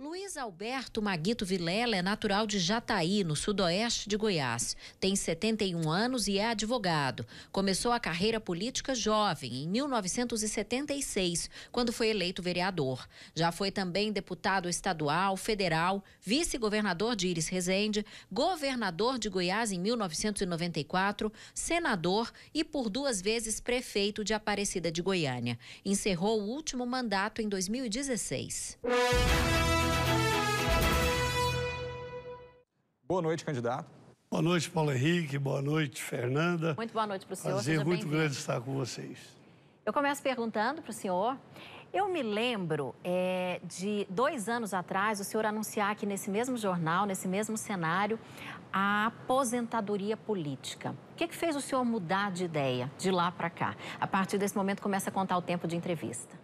Luiz Alberto Maguito Vilela é natural de Jataí, no sudoeste de Goiás. Tem 71 anos e é advogado. Começou a carreira política jovem, em 1976, quando foi eleito vereador. Já foi também deputado estadual, federal, vice-governador de Iris Rezende, governador de Goiás em 1994, senador e por duas vezes prefeito de Aparecida de Goiânia. Encerrou o último mandato em 2016. Boa noite, candidato. Boa noite, Paulo Henrique. Boa noite, Fernanda. Muito boa noite para o senhor. Prazer muito grande estar com vocês. Eu começo perguntando para o senhor. Eu me lembro é, de dois anos atrás o senhor anunciar aqui nesse mesmo jornal, nesse mesmo cenário, a aposentadoria política. O que, que fez o senhor mudar de ideia de lá para cá? A partir desse momento começa a contar o tempo de entrevista.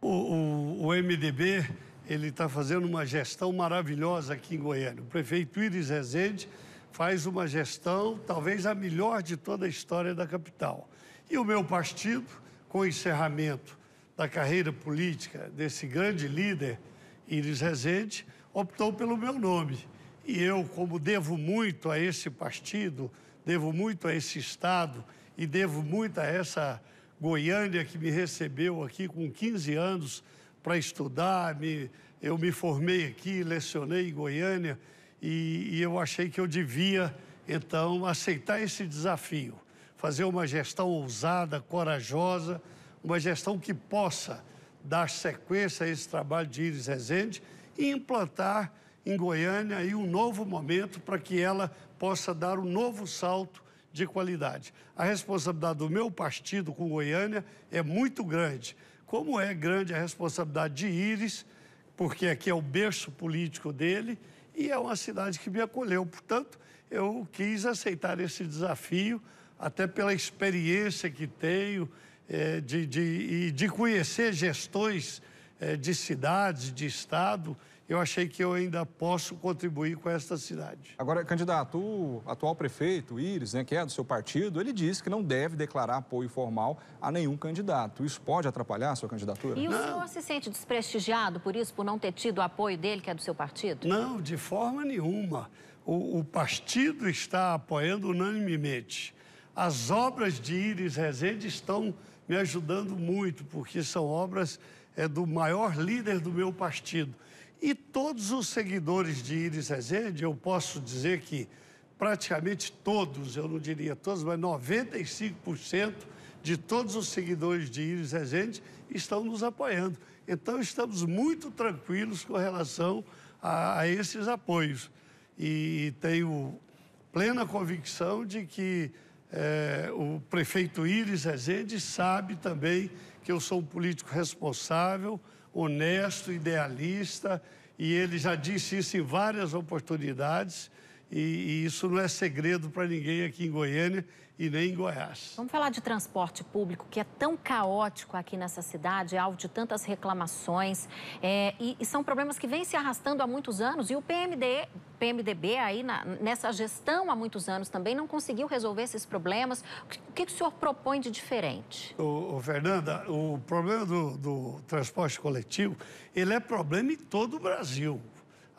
o, o, o MDB ele está fazendo uma gestão maravilhosa aqui em Goiânia. O prefeito Iris Rezende faz uma gestão, talvez a melhor de toda a história da capital. E o meu partido, com o encerramento da carreira política desse grande líder, Iris Rezende, optou pelo meu nome. E eu, como devo muito a esse partido, devo muito a esse Estado e devo muito a essa Goiânia que me recebeu aqui com 15 anos para estudar, me, eu me formei aqui, lecionei em Goiânia e, e eu achei que eu devia, então, aceitar esse desafio, fazer uma gestão ousada, corajosa, uma gestão que possa dar sequência a esse trabalho de Iris Rezende e implantar em Goiânia aí um novo momento para que ela possa dar um novo salto de qualidade. A responsabilidade do meu partido com Goiânia é muito grande como é grande a responsabilidade de Íris, porque aqui é o berço político dele e é uma cidade que me acolheu. Portanto, eu quis aceitar esse desafio, até pela experiência que tenho é, de, de, de conhecer gestões é, de cidades, de estado eu achei que eu ainda posso contribuir com esta cidade. Agora, candidato, o atual prefeito, Iris, né, que é do seu partido, ele disse que não deve declarar apoio formal a nenhum candidato. Isso pode atrapalhar a sua candidatura? E não. o senhor se sente desprestigiado por isso, por não ter tido o apoio dele, que é do seu partido? Não, de forma nenhuma. O, o partido está apoiando unanimemente. As obras de Iris Rezende estão me ajudando muito, porque são obras é, do maior líder do meu partido. E todos os seguidores de Iris Rezende, eu posso dizer que praticamente todos, eu não diria todos, mas 95% de todos os seguidores de Iris Rezende estão nos apoiando. Então, estamos muito tranquilos com relação a, a esses apoios. E, e tenho plena convicção de que é, o prefeito Iris Rezende sabe também que eu sou um político responsável, honesto, idealista, e ele já disse isso em várias oportunidades. E, e, isso não é segredo para ninguém aqui em Goiânia e nem em Goiás. Vamos falar de transporte público, que é tão caótico aqui nessa cidade, é alvo de tantas reclamações. É, e, e, são problemas que vêm se arrastando há muitos anos. E o PMD PMDB aí na, nessa gestão há muitos anos também não conseguiu resolver esses problemas. O que, que o senhor propõe de diferente? O, o Fernanda, o problema do, do transporte coletivo, ele é problema em todo o Brasil.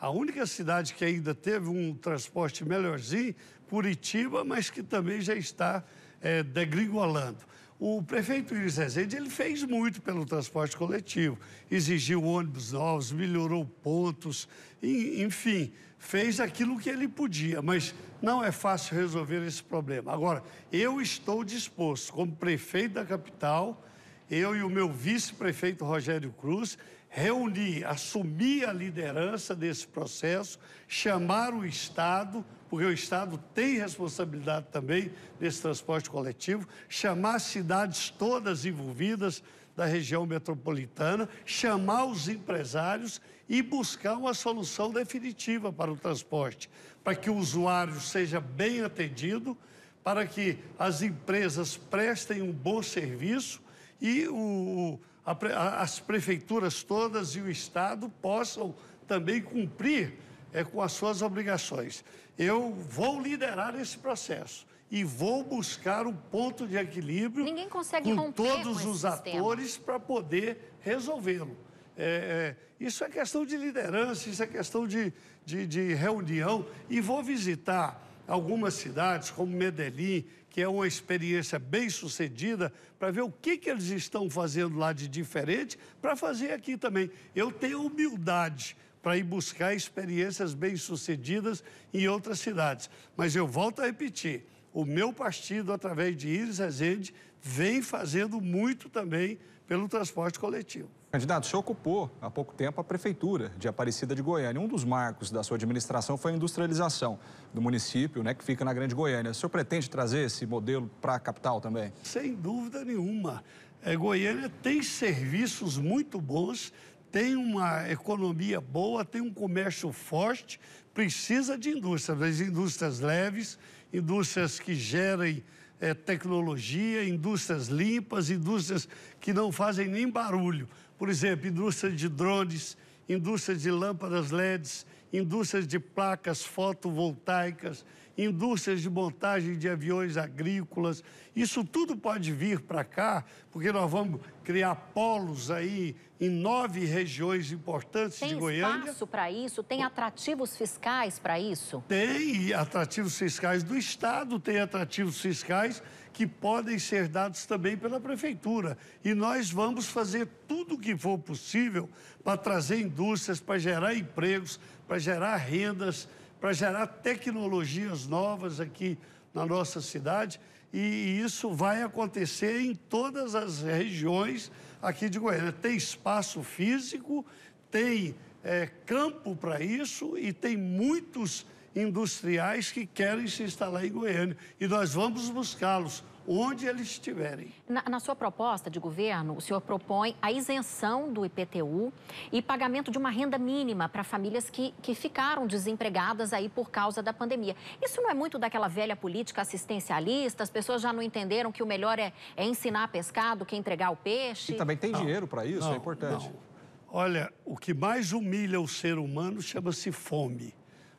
A única cidade que ainda teve um transporte melhorzinho, Curitiba, mas que também já está é, degringolando. O prefeito Iris Rezende ele fez muito pelo transporte coletivo, exigiu ônibus novos, melhorou pontos, enfim, fez aquilo que ele podia, mas não é fácil resolver esse problema. Agora, eu estou disposto, como prefeito da capital, eu e o meu vice-prefeito Rogério Cruz, reunir, assumir a liderança desse processo, chamar o Estado, porque o Estado tem responsabilidade também nesse transporte coletivo, chamar as cidades todas envolvidas, da região metropolitana, chamar os empresários e buscar uma solução definitiva para o transporte, para que o usuário seja bem atendido, para que as empresas prestem um bom serviço e o, a, as prefeituras todas e o Estado possam também cumprir é, com as suas obrigações. Eu vou liderar esse processo e vou buscar um ponto de equilíbrio Ninguém consegue com todos com os sistema. atores para poder resolvê-lo. É, é, isso é questão de liderança, isso é questão de, de, de reunião. E vou visitar algumas cidades, como Medellín, que é uma experiência bem sucedida, para ver o que, que eles estão fazendo lá de diferente, para fazer aqui também. Eu tenho humildade para ir buscar experiências bem sucedidas em outras cidades. Mas eu volto a repetir o meu partido, através de Iris Rezende, vem fazendo muito também pelo transporte coletivo. Candidato, o senhor ocupou há pouco tempo a prefeitura de Aparecida de Goiânia. Um dos marcos da sua administração foi a industrialização do município, né, que fica na Grande Goiânia. O senhor pretende trazer esse modelo para a capital também? Sem dúvida nenhuma. É, Goiânia tem serviços muito bons, tem uma economia boa, tem um comércio forte, precisa de indústrias, das indústrias leves, indústrias que gerem é, tecnologia, indústrias limpas, indústrias que não fazem nem barulho. Por exemplo, indústria de drones, indústria de lâmpadas LEDs, indústria de placas fotovoltaicas, indústrias de montagem de aviões agrícolas. Isso tudo pode vir para cá, porque nós vamos criar polos aí em nove regiões importantes tem de Goiânia. Tem espaço para isso? Tem atrativos fiscais para isso? Tem atrativos fiscais do Estado, tem atrativos fiscais que podem ser dados também pela Prefeitura. E nós vamos fazer tudo o que for possível para trazer indústrias, para gerar empregos, para gerar rendas para gerar tecnologias novas aqui na nossa cidade e isso vai acontecer em todas as regiões aqui de Goiânia. Tem espaço físico, tem é, campo para isso e tem muitos industriais que querem se instalar em Goiânia e nós vamos buscá-los onde eles estiverem. Na, na, sua proposta de governo, o senhor propõe a isenção do IPTU e pagamento de uma renda mínima para famílias que, que ficaram desempregadas aí por causa da pandemia. Isso não é muito daquela velha política assistencialista? As pessoas já não entenderam que o melhor é, é ensinar a pescar do que entregar o peixe? E também tem não, dinheiro para isso, é não, é importante. Não. Olha, o que mais humilha o ser humano chama-se fome.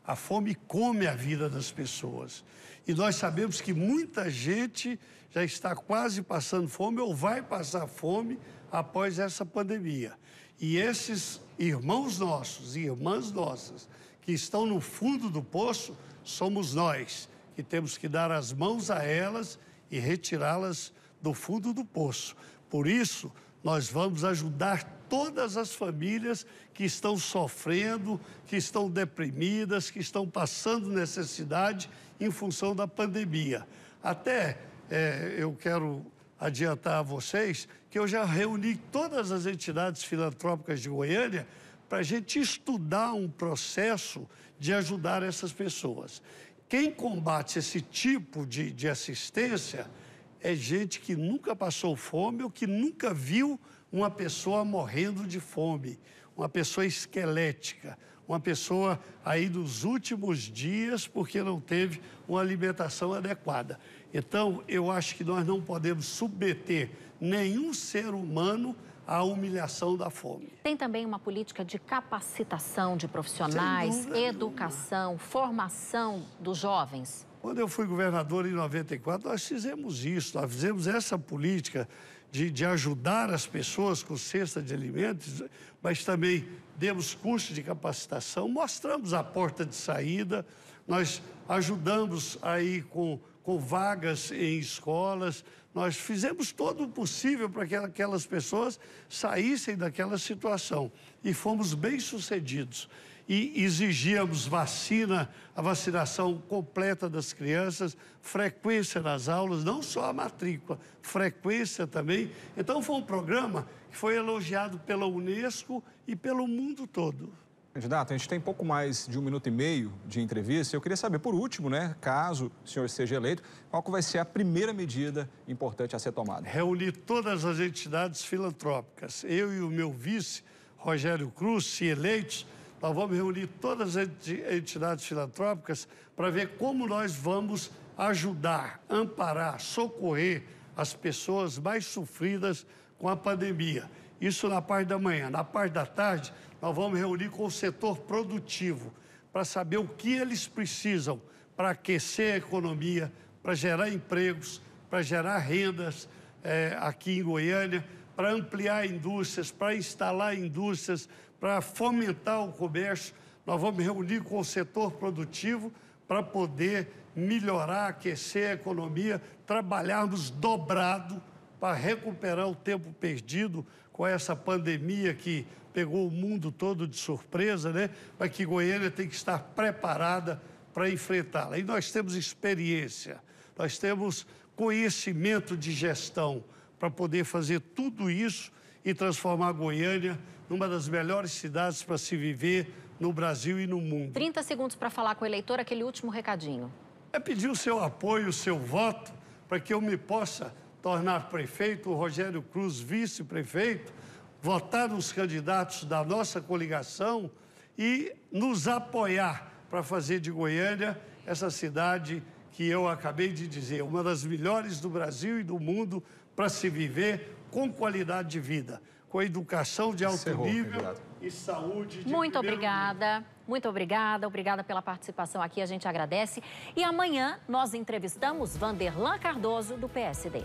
A fome come a vida das pessoas. E nós sabemos que muita gente já está quase passando fome ou vai passar fome após essa pandemia. E esses irmãos nossos e irmãs nossas que estão no fundo do poço somos nós, que temos que dar as mãos a elas e retirá-las do fundo do poço. Por isso, nós vamos ajudar todas as famílias que estão sofrendo, que estão deprimidas, que estão passando necessidade em função da pandemia. Até é, eu quero adiantar a vocês que eu já reuni todas as entidades filantrópicas de Goiânia para a gente estudar um processo de ajudar essas pessoas. Quem combate esse tipo de, de assistência é gente que nunca passou fome ou que nunca viu uma pessoa morrendo de fome, uma pessoa esquelética, uma pessoa aí dos últimos dias porque não teve uma alimentação adequada. Então, eu acho que nós não podemos submeter nenhum ser humano à humilhação da fome. Tem também uma política de capacitação de profissionais, educação, formação dos jovens. Quando eu fui governador em 94, nós fizemos isso, nós fizemos essa política de, de ajudar as pessoas com cesta de alimentos, mas também demos cursos de capacitação, mostramos a porta de saída, nós ajudamos aí com, com vagas em escolas, nós fizemos todo o possível para que aquelas pessoas saíssem daquela situação e fomos bem-sucedidos e exigíamos vacina, a vacinação completa das crianças, frequência nas aulas, não só a matrícula, frequência também. Então, foi um programa que foi elogiado pela Unesco e pelo mundo todo. Candidato, a gente tem pouco mais de um minuto e meio de entrevista. Eu queria saber, por último, né, caso o senhor seja eleito, qual que vai ser a primeira medida importante a ser tomada? Reunir todas as entidades filantrópicas. Eu e o meu vice, Rogério Cruz, se eleitos, nós vamos reunir todas as entidades filantrópicas para ver como nós vamos ajudar, amparar, socorrer as pessoas mais sofridas com a pandemia. Isso na parte da manhã. Na parte da tarde, nós vamos reunir com o setor produtivo para saber o que eles precisam para aquecer a economia, para gerar empregos, para gerar rendas é, aqui em Goiânia, para ampliar indústrias, para instalar indústrias, para fomentar o comércio. Nós vamos reunir com o setor produtivo para poder melhorar, aquecer a economia, trabalharmos dobrado para recuperar o tempo perdido com essa pandemia que pegou o mundo todo de surpresa, né? Mas que Goiânia tem que estar preparada para enfrentá-la. E nós temos experiência, nós temos conhecimento de gestão para poder fazer tudo isso e transformar Goiânia numa das melhores cidades para se viver no Brasil e no mundo. 30 segundos para falar com o eleitor, aquele último recadinho. É pedir o seu apoio, o seu voto, para que eu me possa tornar prefeito, o Rogério Cruz vice-prefeito, votar nos candidatos da nossa coligação e nos apoiar para fazer de Goiânia essa cidade que eu acabei de dizer, uma das melhores do Brasil e do mundo para se viver com qualidade de vida, com educação de alto Encerrou, nível obrigado. e saúde de Muito obrigada. Nível. Muito obrigada, obrigada pela participação aqui, a gente agradece. E amanhã nós entrevistamos Vanderlan Cardoso, do PSD.